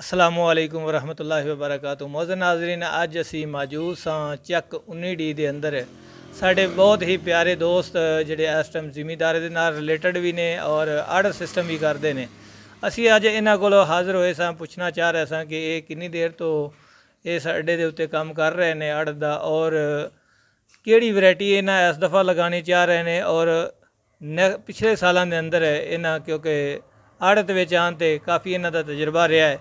ਅਸਲਾਮ ਵਾਲੇਕਮ ਵਰਹਮਤੁਲਾਹ ਵਬਰਕਾਤੁ ਮੌਜ਼ਨ ਨਾਜ਼ਰੀਨ ਅੱਜ ਅਸੀਂ ਮੌਜੂਦ ਸਾਂ ਚੱਕ 19D ਦੇ ਅੰਦਰ ਸਾਡੇ ਬਹੁਤ ਹੀ ਪਿਆਰੇ ਦੋਸਤ ਜਿਹੜੇ ਇਸ ਟਾਈਮ ਜ਼ਿਮੀਦਾਰ ਦੇ ਨਾਲ ਰਿਲੇਟਡ ਵੀ ਨੇ ਔਰ ਆਰਡਰ ਸਿਸਟਮ ਵੀ ਕਰਦੇ ਨੇ ਅਸੀਂ ਅੱਜ ਇਹਨਾਂ ਕੋਲੋਂ ਹਾਜ਼ਰ ਹੋਏ ਸਾਂ ਪੁੱਛਣਾ ਚਾਹ ਰਹੇ ਸਾਂ ਕਿ ਇਹ ਕਿੰਨੀ ਦੇਰ ਤੋਂ ਇਸ ਅੱਡੇ ਦੇ ਉੱਤੇ ਕੰਮ ਕਰ ਰਹੇ ਨੇ ਆਰਡਰ ਦਾ ਔਰ ਕਿਹੜੀ ਵੈਰਾਈਟੀ ਇਹਨਾਂ ਇਸ ਦਫਾ ਲਗਾਣੀ ਚਾਹ ਰਹੇ ਨੇ ਔਰ ਪਿਛਲੇ ਸਾਲਾਂ ਦੇ ਅੰਦਰ ਇਹਨਾਂ ਕਿਉਂਕਿ ਆੜਤ ਵਿੱਚ ਆਉਣ ਤੇ ਕਾਫੀ ਇਹਨਾਂ ਦਾ ਤਜਰਬਾ ਰਿਹਾ ਹੈ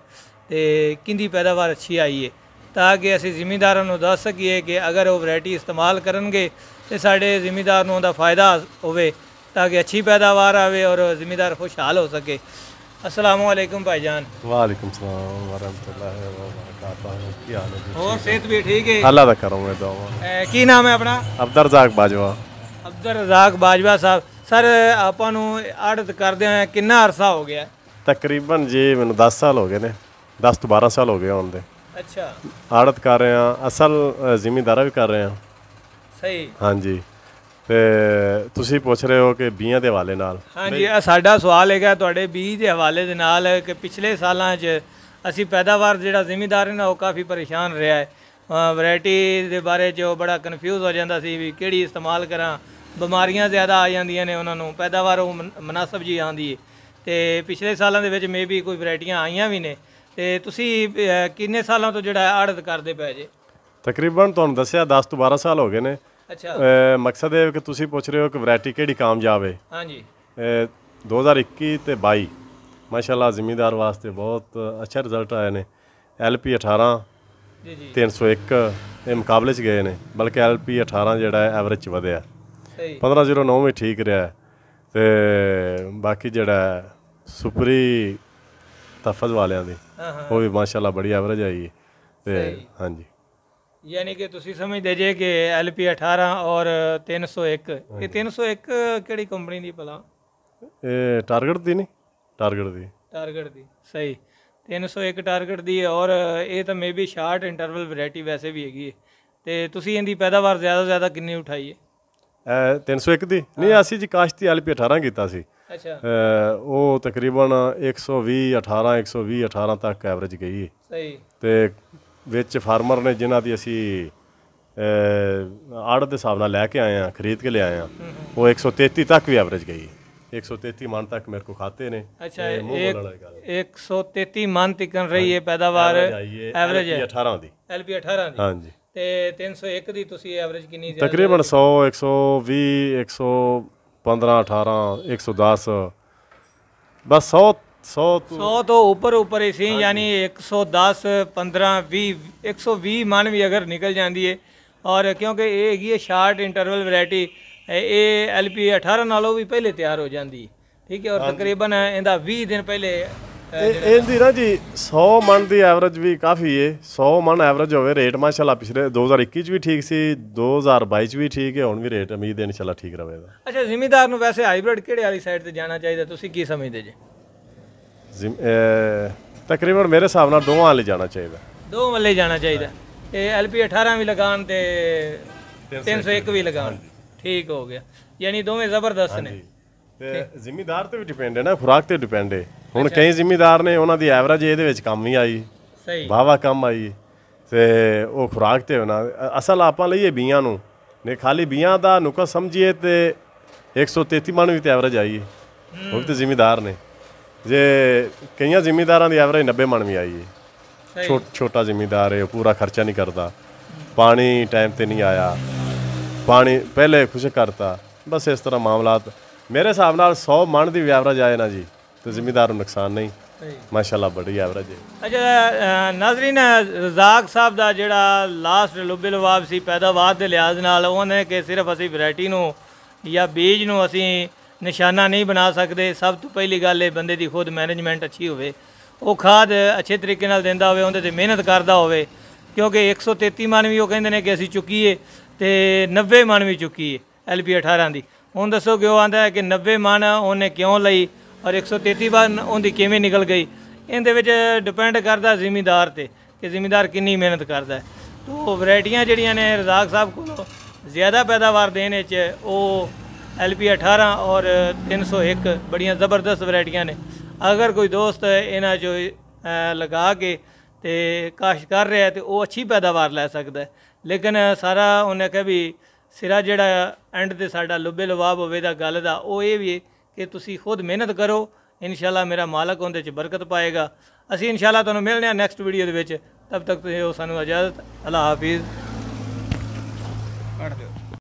ਤੇ ਕਿੰਦੀ ਪੈਦਾਵਾਰ ਅੱਛੀ ਆਈ ਹੈ ਤਾਂ ਕਿ ਅਸੀਂ ਜ਼ਿਮੀਦਾਰਾਂ ਨੂੰ ਦੱਸ ਸਕੀਏ ਕਿ ਅਗਰ ਉਹ ਵੈਰਾਈਟੀ ਇਸਤੇਮਾਲ ਕਰਨਗੇ ਤੇ ਸਾਡੇ ਜ਼ਿਮੀਦਾਰ ਨੂੰ ਉਹਦਾ ਫਾਇਦਾ ਹੋਵੇ ਤਾਂ ਕਿ ਅੱਛੀ ਪੈਦਾਵਾਰ ਆਵੇ ਔਰ ਜ਼ਿਮੀਦਾਰ ਖੁਸ਼ਹਾਲ ਹੋ ਸਕੇ ਅਸਲਾਮ ਭਾਈ ਜਾਨ ਵਾਲੇਕਮ ਸਲਾਮ ਵਰਹਮਤੁਲਾਹ ਵਬਰਕਾਤੁਹ ਹੋਰ ਸਿਹਤ ਵੀ ਠੀਕ ਹੈ ਅੱਲਾ ਦਾ ਕਰਮ ਹੈ ਦੁਆ ਕੀ ਨਾਮ ਹੈ ਆਪਣਾ ਅਬਦਰਜ਼ਾਕ ਬਾਜਵਾ ਅਬਦਰਜ਼ਾਕ ਬਾਜਵਾ ਸਾਹਿਬ ਸਰ ਆਪਾਂ ਨੂੰ ਆੜਤ ਕਰਦੇ ਹੋਏ ਕਿੰਨਾ ਅਰਸਾ ਹੋ ਗਿਆ ਤਕਰੀਬਨ ਜੀ ਮੈਨੂੰ 10 ਸਾਲ ਹੋ ਗਏ ਨੇ 10 ਤੋਂ 12 ਸਾਲ ਹੋ ਗਏ ਹੁਣ ਦੇ ਅੱਛਾ ਆੜਤ ਕਰ ਰਹੇ ਆ ਅਸਲ ਜ਼ਿਮੀਂਦਾਰਾ ਵੀ ਕਰ ਰਹੇ ਆ ਸਹੀ ਹਾਂਜੀ ਤੇ ਤੁਸੀਂ ਪੁੱਛ ਰਹੇ ਹੋ ਕਿ ਬੀਆਂ ਦੇ ਹਵਾਲੇ ਨਾਲ ਹਾਂਜੀ ਇਹ ਸਾਡਾ ਸਵਾਲ ਹੈਗਾ ਤੁਹਾਡੇ ਬੀਜ ਦੇ ਹਵਾਲੇ ਦੇ ਨਾਲ ਕਿ ਪਿਛਲੇ ਸਾਲਾਂ 'ਚ ਅਸੀਂ ਪੈਦਾਵਾਰ ਜਿਹੜਾ ਹੈ ਨਾ ਉਹ ਕਾਫੀ ਪਰੇਸ਼ਾਨ ਰਿਹਾ ਹੈ ਵੈਰਾਈਟੀ ਦੇ ਬਾਰੇ 'ਚ ਉਹ ਬੜਾ ਕਨਫਿਊਜ਼ ਹੋ ਜਾਂਦਾ ਸੀ ਵੀ ਕਿਹੜੀ ਇਸਤੇਮਾਲ ਕਰਾਂ ਬਿਮਾਰੀਆਂ ਜ਼ਿਆਦਾ ਆ ਜਾਂਦੀਆਂ ਨੇ ਉਹਨਾਂ ਨੂੰ ਪੈਦਾਵਾਰ ਉਹ ਮناسب ਜੀ ਆਂਦੀ ਹੈ ਤੇ ਪਿਛਲੇ ਸਾਲਾਂ ਦੇ ਵਿੱਚ ਮੇਬੀ ਕੋਈ ਵੈਰਾਈਟੀਆਂ ਆਈਆਂ ਵੀ ਨੇ ਤੇ ਤੁਸੀਂ ਕਿੰਨੇ ਸਾਲਾਂ ਤੋਂ ਜਿਹੜਾ ਆੜਤ ਕਰਦੇ ਪਏ ਜੇ ਤਕਰੀਬਨ ਤੁਹਾਨੂੰ ਦੱਸਿਆ 10 ਤੋਂ 12 ਸਾਲ ਹੋ ਗਏ ਨੇ ਅੱਛਾ ਮਕਸਦ ਇਹ ਕਿ ਤੁਸੀਂ ਪੁੱਛ ਰਹੇ ਹੋ ਕਿ ਵੈਰਾਈਟੀ ਕਿਹੜੀ ਕਾਮਯਾਬ ਹੈ ਹਾਂਜੀ 2021 ਤੇ 22 ਮਾਸ਼ਾਅੱਲਾ ਜ਼ਿਮੀਦਾਰ ਵਾਸਤੇ ਬਹੁਤ ਅੱਛਾ ਰਿਜ਼ਲਟ ਆਇਆ ਨੇ ਐਲਪੀ 18 ਜੀ ਜੀ 301 ਇਹ ਮੁਕਾਬਲੇ 'ਚ ਗਏ ਨੇ ਬਲਕਿ ਐਲਪੀ 18 ਜਿਹੜਾ ਹੈ ਐਵਰੇਜ 'ਚ ਵਧਿਆ ਸਹੀ 1509 ਵੀ ਠੀਕ ਰਿਹਾ ਹੈ। ਤੇ ਬਾਕੀ ਜਿਹੜਾ ਸੁਪਰੀ ਤਫਜ਼ ਵਾਲਿਆਂ ਦੀ ਉਹ ਵੀ ਮਾਸ਼ਾਅੱਲਾ ਬੜੀ ਐਵਰੇਜ ਆਈ ਹੈ ਤੇ ਹਾਂਜੀ ਯਾਨੀ ਕਿ ਤੁਸੀਂ ਸਮਝਦੇ ਜੇ ਕਿ ਐਲਪੀ 18 ਔਰ 301 ਇਹ 301 ਕਿਹੜੀ ਕੰਪਨੀ ਦੀ ਭਲਾ ਇਹ ਟਾਰਗੇਟ ਦੀ ਨਹੀਂ ਟਾਰਗੇਟ ਦੀ ਟਾਰਗੇਟ ਦੀ ਸਹੀ 301 ਟਾਰਗੇਟ ਦੀ ਔਰ ਇਹ ਤਾਂ ਮੇਬੀ ਸ਼ਾਰਟ ਇੰਟਰਵਲ ਵੈਰਾਈਟੀ ਵੈਸੇ ਵੀ ਹੈਗੀ ਤੇ ਤੁਸੀਂ ਇਹਦੀ ਪੈਦਾਵਾਰ ਜ਼ਿਆਦਾ ਜ਼ਿਆਦਾ ਕਿੰਨੀ ਉਠਾਈ ਹੈ 301 ਦੀ ਨਹੀਂ ਅਸੀਂ ਜੀ ਕਾਸ਼ਤੀ ਐਲਪੀ 18 ਕੀਤਾ ਸੀ ਅੱਛਾ ਉਹ ਤਕਰੀਬਨ 120 18 120 18 ਤੱਕ ਐਵਰੇਜ ਗਈ ਸਹੀ ਤੇ ਵਿੱਚ ਫਾਰਮਰ ਨੇ ਜਿਨ੍ਹਾਂ ਦੀ ਅਸੀਂ ਆੜ ਦੇ ਹਿਸਾਬ ਨਾਲ ਲੈ ਕੇ ਆਏ ਆ ਖਰੀਦ ਕੇ ਲਿਆਏ ਆ ਉਹ 133 ਤੱਕ ਵੀ ਐਵਰੇਜ ਗਈ 133 ਮਨ ਤੱਕ ਮੇਰੇ ਕੋ ਖਾਤੇ ਨੇ ਅੱਛਾ 133 ਮਨ ਤਿਕਨ ਰਹੀ ਹੈ ਪੈਦਾਵਾਰ ਐਵਰੇਜ ਹੈ 18 ਦੀ ਐਲਪੀ 18 ਦੀ ਹਾਂਜੀ ਤੇ 301 ਦੀ ਤੁਸੀਂ ਐਵਰੇਜ ਕਿੰਨੀ ਤਕਰੀਬਨ 100 120 100 15 18 110 बस 100 100 100 ਤੋਂ ਉੱਪਰ ਉੱਪਰ ही सी 110 15 20 120 ਮਨ ਵੀ ਅਗਰ ਨਿਕਲ ਜਾਂਦੀ ਏ ਔਰ ਕਿਉਂਕਿ ਇਹ ਹੈਗੀ ਹੈ ਸ਼ਾਰਟ ਇੰਟਰਵਲ ਵੈਰਾਈਟੀ ਇਹ ਐਲਪੀ 18 ਨਾਲੋਂ ਵੀ ਪਹਿਲੇ ਤਿਆਰ ਹੋ ਜਾਂਦੀ ਠੀਕ ਹੈ ਔਰ ਤਕਰੀਬਨ ਇਹਦਾ 20 ਦਿਨ ਪਹਿਲੇ ਦੀ ਨਾ ਜੀ 100 ਮਨ ਦੀ ਐਵਰੇਜ ਵੀ ਕਾਫੀ ਏ 100 ਮਨ ਐਵਰੇਜ ਹੋਵੇ ਰੇਟ ਮਾਸ਼ਾਅੱਲਾ ਪਿਛਲੇ 2021 ਚ ਵੀ ਠੀਕ ਸੀ 2022 ਚ ਵੀ ਠੀਕ ਹੈ ਹੁਣ ਵੀ ਰੇਟ ਉਮੀਦ ਹੈ ਇਨਸ਼ਾਅੱਲਾ ਠੀਕ ਰਹੇਗਾ ਅੱਛਾ ਜ਼ਿਮੀਦਾਰ ਨੂੰ ਵੈਸੇ ਹਾਈਬ੍ਰਿਡ ਕਿਹੜੇ ਵਾਲੀ ਸਾਈਡ ਤੇ ਜਾਣਾ ਚਾਹੀਦਾ ਤੁਸੀਂ ਕੀ ਸਮਝਦੇ ਜੀ ਤਕਰੀਬਨ ਮੇਰੇ ਹਿਸਾਬ ਨਾਲ ਦੋਵਾਂ ਵਾਲੇ ਜਾਣਾ ਚਾਹੀਦਾ ਦੋ ਵਾਲੇ ਜਾਣਾ ਚਾਹੀਦਾ ਇਹ ਐਲਪੀ 18 ਵੀ ਲਗਾਉਣ ਤੇ 301 ਵੀ ਲਗਾਉਣ ਠੀਕ ਹੋ ਗਿਆ ਯਾਨੀ ਦੋਵੇਂ ਜ਼ਬਰਦਸਤ ਨੇ ਤੇ ਜ਼ਿਮੀਦਾਰ ਤੇ ਵੀ ਡਿਪੈਂਡ ਹੈ ਨਾ ਖੁਰਾਕ ਤੇ ਡਿਪੈਂਡ ਹੈ ਹੁਣ ਕਈ ਜ਼ਿੰਮੇਦਾਰ ਨੇ ਉਹਨਾਂ ਦੀ ਐਵਰੇਜ ਇਹਦੇ ਵਿੱਚ ਕੰਮ ਹੀ ਆਈ ਸਹੀ ਵਾਵਾ ਕੰਮ ਆਈ ਤੇ ਉਹ ਖੁਰਾਕ ਤੇ ਉਹਨਾਂ ਅਸਲ ਆਪਾਂ ਲਈਏ ਬੀਆਂ ਨੂੰ ਨੇ ਖਾਲੀ ਬੀਆਂ ਦਾ ਨੁਕਸ ਸਮਝੀਏ ਤੇ 133 ਮਣ ਵੀ ਤੇ ਐਵਰੇਜ ਆਈ ਉਹ ਵੀ ਤੇ ਜ਼ਿੰਮੇਦਾਰ ਨੇ ਜੇ ਕਈਆਂ ਜ਼ਿੰਮੇਦਾਰਾਂ ਦੀ ਐਵਰੇਜ 90 ਮਣ ਵੀ ਆਈ ਹੈ ਛੋਟਾ ਜ਼ਿੰਮੇਦਾਰ ਹੈ ਪੂਰਾ ਖਰਚਾ ਨਹੀਂ ਕਰਦਾ ਪਾਣੀ ਟਾਈਮ ਤੇ ਨਹੀਂ ਆਇਆ ਪਾਣੀ ਪਹਿਲੇ ਖੁਸ਼ ਕਰਤਾ ਬਸ ਇਸ ਤਰ੍ਹਾਂ ਮਾਮਲਾਤ ਮੇਰੇ ਹਿਸਾਬ ਨਾਲ 100 ਮਣ ਦੀ ਐਵਰੇਜ ਆਏ ਨਾ ਜੀ ਜ਼ਿੰਮੇਦਾਰ ਨੂੰ ਨੁਕਸਾਨ ਨਹੀਂ ਮਾਸ਼ਾਅੱਲਾ ਬੜੀ ਐਵਰੇਜ ਹੈ ਅੱਛਾ ਨਾਜ਼ਰੀਨ ਰਜ਼ਾਕ ਸਾਹਿਬ ਦਾ ਜਿਹੜਾ ਲਾਸਟ ਲੁਬੇ ਲਵਾਬ ਸੀ ਪੈਦਾਵਾਰ ਦੇ ਲਿਹਾਜ਼ ਨਾਲ ਉਹਨੇ ਕਿ ਸਿਰਫ ਅਸੀਂ ਵੈਰਾਈਟੀ ਨੂੰ ਜਾਂ ਬੀਜ ਨੂੰ ਅਸੀਂ ਨਿਸ਼ਾਨਾ ਨਹੀਂ ਬਣਾ ਸਕਦੇ ਸਭ ਤੋਂ ਪਹਿਲੀ ਗੱਲ ਇਹ ਬੰਦੇ ਦੀ ਖੁਦ ਮੈਨੇਜਮੈਂਟ ਅੱਛੀ ਹੋਵੇ ਉਹ ਖਾਦ ਅੱਛੇ ਤਰੀਕੇ ਨਾਲ ਦਿੰਦਾ ਹੋਵੇ ਉਹਦੇ ਤੇ ਮਿਹਨਤ ਕਰਦਾ ਹੋਵੇ ਕਿਉਂਕਿ 133 ਮਨ ਵੀ ਉਹ ਕਹਿੰਦੇ ਨੇ ਕਿ ਅਸੀਂ ਚੁੱਕੀਏ ਤੇ 90 ਮਨ ਵੀ ਚੁੱਕੀਏ ਐਲਪੀ 18 ਦੀ ਹੁਣ ਦੱਸੋ ਕਿ ਉਹ ਆਂਦਾ ਹੈ ਕਿ 90 ਮਨ ਉਹਨੇ ਕਿਉਂ ਲਈ ਔਰ 133 ਵਾਰ ਉਹਦੀ ਕਿਵੇਂ ਨਿਕਲ ਗਈ ਇਹਦੇ ਵਿੱਚ ਡਿਪੈਂਡ ਕਰਦਾ ਜ਼ਿਮੀਦਾਰ ਤੇ ਕਿ ਜ਼ਿਮੀਦਾਰ ਕਿੰਨੀ ਮਿਹਨਤ ਕਰਦਾ ਹੈ ਤੋ ਵੈਰਾਈਟੀਆਂ ਜਿਹੜੀਆਂ ਨੇ ਰਜ਼ਾਕ ਸਾਹਿਬ ਕੋਲੋਂ ਜ਼ਿਆਦਾ ਪੈਦਾਵਾਰ ਦੇਣ ਵਿੱਚ ਉਹ ਐਲਪੀ 18 ਔਰ 301 ਬੜੀਆਂ ਜ਼ਬਰਦਸਤ ਵੈਰਾਈਟੀਆਂ ਨੇ ਅਗਰ ਕੋਈ ਦੋਸਤ ਇਹਨਾਂ ਜੋ ਲਗਾ ਕੇ ਤੇ ਕਾਸ਼ ਕਰ ਰਿਹਾ ਤੇ ਉਹ ਅੱਛੀ ਪੈਦਾਵਾਰ ਲੈ ਸਕਦਾ ਲੇਕਿਨ ਸਾਰਾ ਉਹਨੇ ਕਿਹਾ ਵੀ ਸਿਰਾ ਜਿਹੜਾ ਐਂਡ ਤੇ ਸਾਡਾ ਲੁੱਬੇ ਲਵਾਬ ਹੋਵੇ ਦਾ ਗੱਲ ਦਾ ਉਹ ਇਹ ਵੀ ਕਿ ਤੁਸੀਂ ਖੁਦ ਮਿਹਨਤ ਕਰੋ ਇਨਸ਼ਾਅੱਲਾ ਮੇਰਾ ਮਾਲਕ ਉਹਦੇ 'ਚ ਬਰਕਤ ਪਾਏਗਾ ਅਸੀਂ ਇਨਸ਼ਾਅੱਲਾ ਤੁਹਾਨੂੰ ਮਿਲਨੇ ਆ ਨੈਕਸਟ ਵੀਡੀਓ ਦੇ ਵਿੱਚ ਤਬ ਤੱਕ ਤੁਸੀਂ ਸਾਨੂੰ ਇਜਾਜ਼ਤ ਅੱਲਾ ਹਾਫਿਜ਼